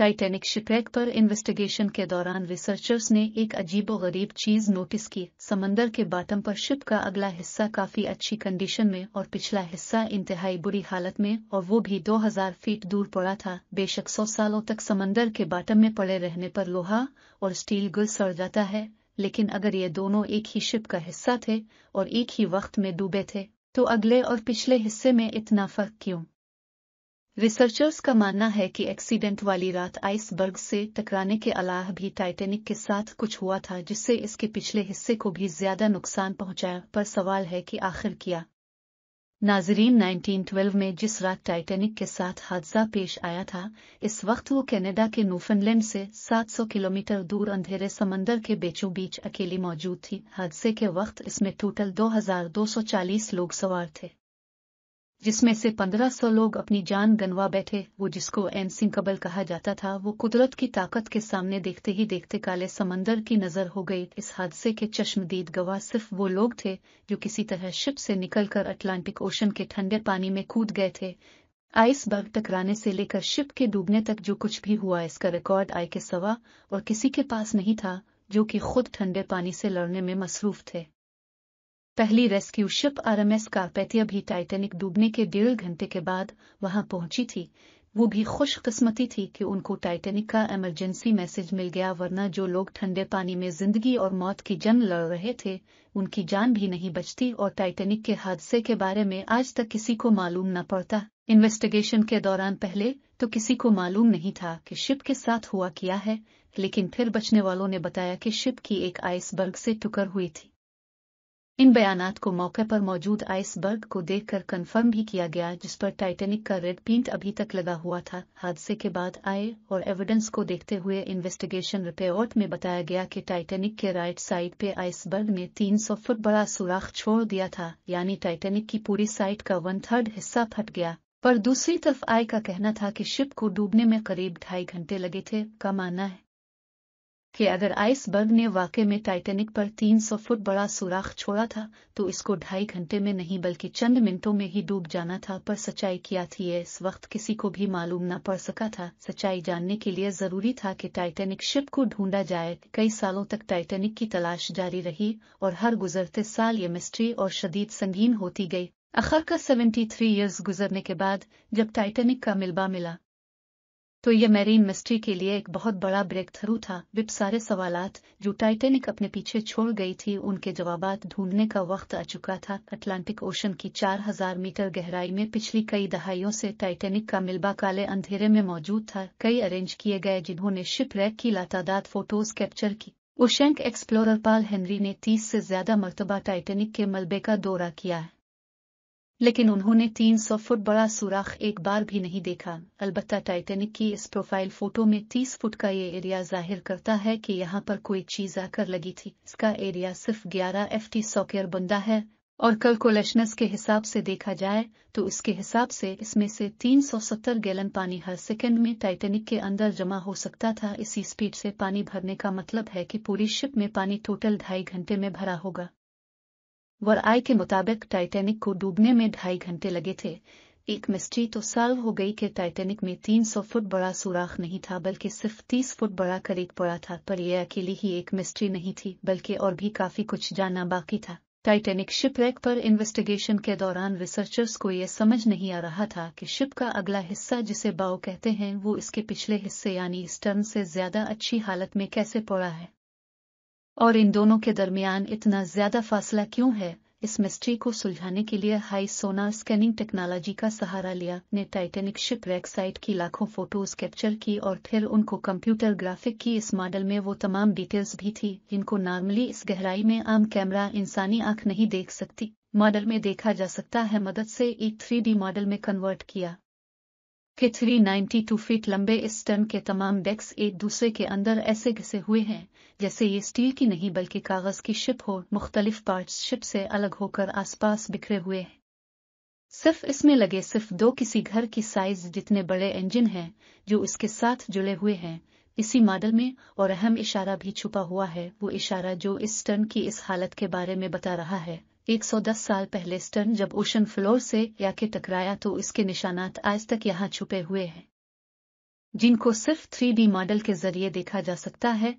Titanic शिपैक पर investigation के दौरान रिसर्चर्स ने एक अजीबोगरीब चीज नोटिस की समंदर के बॉटम पर शिप का अगला हिस्सा काफी अच्छी कंडीशन में और पिछला हिस्सा इंतहाई बुरी हालत में और वो भी 2000 फीट दूर पड़ा था बेशक सौ सालों तक समंदर के बॉटम में पड़े रहने पर लोहा और स्टील गुल सड़ जाता है लेकिन अगर ये दोनों एक ही शिप का हिस्सा थे और एक ही वक्त में डूबे थे तो अगले और पिछले हिस्से में इतना फर्क क्यों रिसर्चर्स का मानना है कि एक्सीडेंट वाली रात आइसबर्ग से टकराने के अलावा भी टाइटेनिक के साथ कुछ हुआ था जिससे इसके पिछले हिस्से को भी ज्यादा नुकसान पहुंचाया पर सवाल है कि आखिर किया नाजरीन 1912 में जिस रात टाइटेनिक के साथ हादसा पेश आया था इस वक्त वो कनाडा के नूफनलैंड से 700 किलोमीटर दूर अंधेरे समंदर के बेचों बीच अकेली मौजूद थी हादसे के वक्त इसमें टोटल 2240 लोग सवार थे जिसमें से पंद्रह सौ लोग अपनी जान गनवा बैठे वो जिसको एन कबल कहा जाता था वो कुदरत की ताकत के सामने देखते ही देखते काले समंदर की नजर हो गई इस हादसे के चश्मदीद गवाह सिर्फ वो लोग थे जो किसी तरह शिप से निकलकर अटलांटिक ओशन के ठंडे पानी में कूद गए थे आइसबर्ग टकराने से लेकर शिप के डूबने तक जो कुछ भी हुआ इसका रिकॉर्ड आय के सवा और किसी के पास नहीं था जो कि खुद ठंडे पानी से लड़ने में मसरूफ थे पहली रेस्क्यू शिप आरएमएस कार्पेटिया भी टाइटेनिक डूबने के डेढ़ घंटे के बाद वहां पहुंची थी वो भी खुशकिस्मती थी कि उनको टाइटेनिक का इमरजेंसी मैसेज मिल गया वरना जो लोग ठंडे पानी में जिंदगी और मौत की जंग लड़ रहे थे उनकी जान भी नहीं बचती और टाइटेनिक के हादसे के बारे में आज तक किसी को मालूम न पड़ता इन्वेस्टिगेशन के दौरान पहले तो किसी को मालूम नहीं था कि शिप के साथ हुआ किया है लेकिन फिर बचने वालों ने बताया कि शिप की एक आइसबर्ग से टुकर हुई थी इन बयानात को मौके पर मौजूद आइसबर्ग को देखकर कंफर्म भी किया गया जिस पर टाइटेनिक का रेड पेंट अभी तक लगा हुआ था हादसे के बाद आए और एविडेंस को देखते हुए इन्वेस्टिगेशन रिपोर्ट में बताया गया कि टाइटेनिक के राइट साइड पे आइसबर्ग ने 300 फुट बड़ा सुराख छोड़ दिया था यानी टाइटेनिक की पूरी साइट का वन थर्ड हिस्सा फट गया पर दूसरी तरफ आय का कहना था कि शिप को डूबने में करीब ढाई घंटे लगे थे का मानना है कि अगर आइसबर्ग ने वाकई में टाइटेनिक पर 300 फुट बड़ा सुराख छोड़ा था तो इसको ढाई घंटे में नहीं बल्कि चंद मिनटों में ही डूब जाना था पर सच्चाई क्या थी यह इस वक्त किसी को भी मालूम न पड़ सका था सच्चाई जानने के लिए जरूरी था कि टाइटेनिक शिप को ढूंढा जाए कई सालों तक टाइटेनिक की तलाश जारी रही और हर गुजरते साल ये मिस्ट्री और शदीद संगीन होती गई अखर का सेवेंटी थ्री ईयर्स गुजरने के बाद जब टाइटेनिक का मिलबा मिला तो यह मैरीन मिस्ट्री के लिए एक बहुत बड़ा ब्रेक थ्रू था विप सारे सवाल जो टाइटेनिक अपने पीछे छोड़ गई थी उनके जवाब ढूंढने का वक्त आ चुका था अटलांटिक ओशन की 4000 मीटर गहराई में पिछली कई दहाइयों से टाइटेनिक का मिलबा काले अंधेरे में मौजूद था कई अरेंज किए गए जिन्होंने रैक की लातादात फोटोज कैप्चर की ओशंक एक्सप्लोरर पाल हेनरी ने तीस से ज्यादा मरतबा टाइटेनिक के मलबे का दौरा किया है लेकिन उन्होंने 300 फुट बड़ा सुराख एक बार भी नहीं देखा अलबत्ता टाइटेनिक की इस प्रोफाइल फोटो में 30 फुट का ये एरिया जाहिर करता है कि यहाँ पर कोई चीज आकर लगी थी इसका एरिया सिर्फ 11 एफ टी सॉकेयर बंदा है और कैलकुलेशनस के हिसाब से देखा जाए तो उसके हिसाब से इसमें से 370 गैलन पानी हर सेकंड में टाइटेनिक के अंदर जमा हो सकता था इसी स्पीड से पानी भरने का मतलब है कि पूरी शिप में पानी टोटल ढाई घंटे में भरा होगा वराई के मुताबिक टाइटैनिक को डूबने में ढाई घंटे लगे थे एक मिस्ट्री तो सॉल्व हो गई कि टाइटैनिक में 300 फुट बड़ा सुराख नहीं था बल्कि सिर्फ 30 फुट बड़ा करीब पड़ा था पर यह अकेली ही एक मिस्ट्री नहीं थी बल्कि और भी काफी कुछ जानना बाकी था टाइटैनिक शिप रैक पर इन्वेस्टिगेशन के दौरान रिसर्चर्स को यह समझ नहीं आ रहा था कि शिप का अगला हिस्सा जिसे बाओ कहते हैं वो इसके पिछले हिस्से यानी स्टर्न से ज्यादा अच्छी हालत में कैसे पड़ा है और इन दोनों के दरमियान इतना ज्यादा फासला क्यों है इस मिस्ट्री को सुलझाने के लिए हाई सोना स्कैनिंग टेक्नोलॉजी का सहारा लिया ने टाइटेनिक शिप वेबसाइट साइट की लाखों फोटोज कैप्चर की और फिर उनको कंप्यूटर ग्राफिक की इस मॉडल में वो तमाम डिटेल्स भी थी जिनको नॉर्मली इस गहराई में आम कैमरा इंसानी आंख नहीं देख सकती मॉडल में देखा जा सकता है मदद से एक थ्री मॉडल में कन्वर्ट किया के थ्री नाइन्टी टू फीट लंबे इस स्टर्न के तमाम डेक्स एक दूसरे के अंदर ऐसे घसे हुए हैं जैसे ये स्टील की नहीं बल्कि कागज की शिप हो मुख्तलिफ पार्ट्स शिप से अलग होकर आसपास बिखरे हुए हैं सिर्फ इसमें लगे सिर्फ दो किसी घर की साइज जितने बड़े इंजन हैं जो इसके साथ जुड़े हुए हैं इसी मॉडल में और अहम इशारा भी छुपा हुआ है वो इशारा जो इस टर्न की इस हालत के बारे में बता रहा है 110 साल पहले स्टर्न जब ओशन फ्लोर से या के टकराया तो इसके निशानात आज तक यहाँ छुपे हुए हैं जिनको सिर्फ थ्री डी मॉडल के जरिए देखा जा सकता है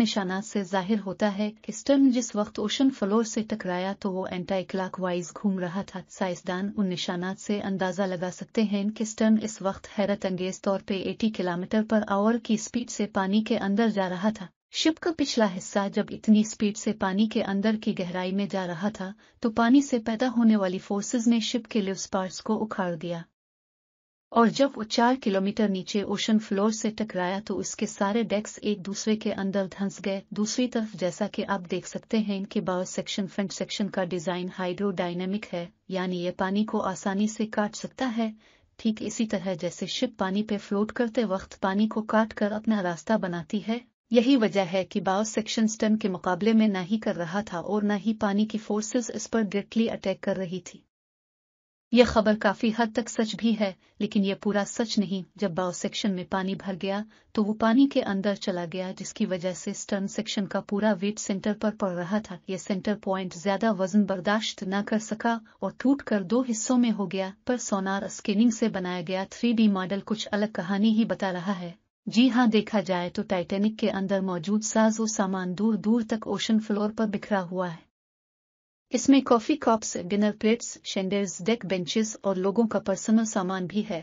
निशानात से जाहिर होता है कि स्टर्न जिस वक्त ओशन फ्लोर से टकराया तो वो एंटा क्लाक वाइज घूम रहा था साइंसदान उन निशानात से अंदाजा लगा सकते हैं कि स्टर्न इस वक्त हैरत अंगेज तौर पे 80 किलोमीटर पर आवर की स्पीड से पानी के अंदर जा रहा था शिप का पिछला हिस्सा जब इतनी स्पीड से पानी के अंदर की गहराई में जा रहा था तो पानी से पैदा होने वाली फोर्सेस ने शिप के लिव स्पार्स को उखाड़ दिया और जब वो चार किलोमीटर नीचे ओशन फ्लोर से टकराया तो उसके सारे डेक्स एक दूसरे के अंदर धंस गए दूसरी तरफ जैसा कि आप देख सकते हैं इनके बाव सेक्शन फ्रंट सेक्शन का डिजाइन हाइड्रोडाइनेमिक है यानी यह पानी को आसानी से काट सकता है ठीक इसी तरह जैसे शिप पानी पे फ्लोट करते वक्त पानी को काट कर अपना रास्ता बनाती है यही वजह है कि बाओ सेक्शन स्टन के मुकाबले में ना ही कर रहा था और ना ही पानी की फोर्सेस इस पर डायरेक्टली अटैक कर रही थी यह खबर काफी हद तक सच भी है लेकिन यह पूरा सच नहीं जब बाव सेक्शन में पानी भर गया तो वो पानी के अंदर चला गया जिसकी वजह से स्टर्न सेक्शन का पूरा वेट सेंटर पर पड़ रहा था यह सेंटर पॉइंट ज्यादा वजन बर्दाश्त न कर सका और टूट कर दो हिस्सों में हो गया पर सोनार स्कैनिंग से बनाया गया थ्री मॉडल कुछ अलग कहानी ही बता रहा है जी हाँ देखा जाए तो टाइटेनिक के अंदर मौजूद साजो सामान दूर दूर तक ओशन फ्लोर पर बिखरा हुआ है इसमें कॉफी कॉप्स डिनर प्लेट्स शेंडर्स डेक बेंचेस और लोगों का पर्सनल सामान भी है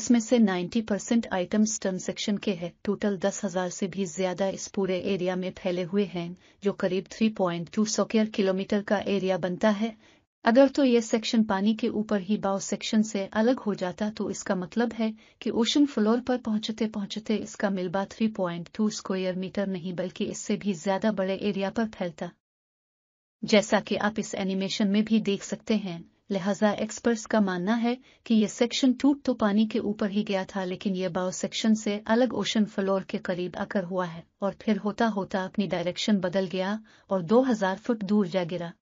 इसमें से 90 परसेंट आइटम्स टर्म सेक्शन के हैं टोटल दस हजार से भी ज्यादा इस पूरे एरिया में फैले हुए हैं जो करीब 3.2 पॉइंट स्क्वायर किलोमीटर का एरिया बनता है अगर तो यह सेक्शन पानी के ऊपर ही बाव सेक्शन से अलग हो जाता तो इसका मतलब है कि ओशन फ्लोर पर पहुंचते पहुंचते इसका मिलबा three point two square metre नहीं बल्कि इससे भी ज्यादा बड़े एरिया पर फैलता जैसा कि आप इस एनिमेशन में भी देख सकते हैं लिहाजा एक्सपर्ट्स का मानना है कि यह सेक्शन टूट तो पानी के ऊपर ही गया था लेकिन यह बाव सेक्शन से अलग ओशन फ्लोर के करीब आकर हुआ है और फिर होता होता अपनी डायरेक्शन बदल गया और 2000 फुट दूर जा गिरा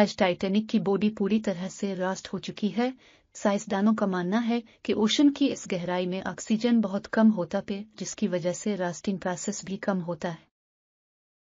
आज टाइटेनिक की बॉडी पूरी तरह से रास्ट हो चुकी है साइंसदानों का मानना है कि ओशन की इस गहराई में ऑक्सीजन बहुत कम होता पे जिसकी वजह से रास्टिंग प्रोसेस भी कम होता है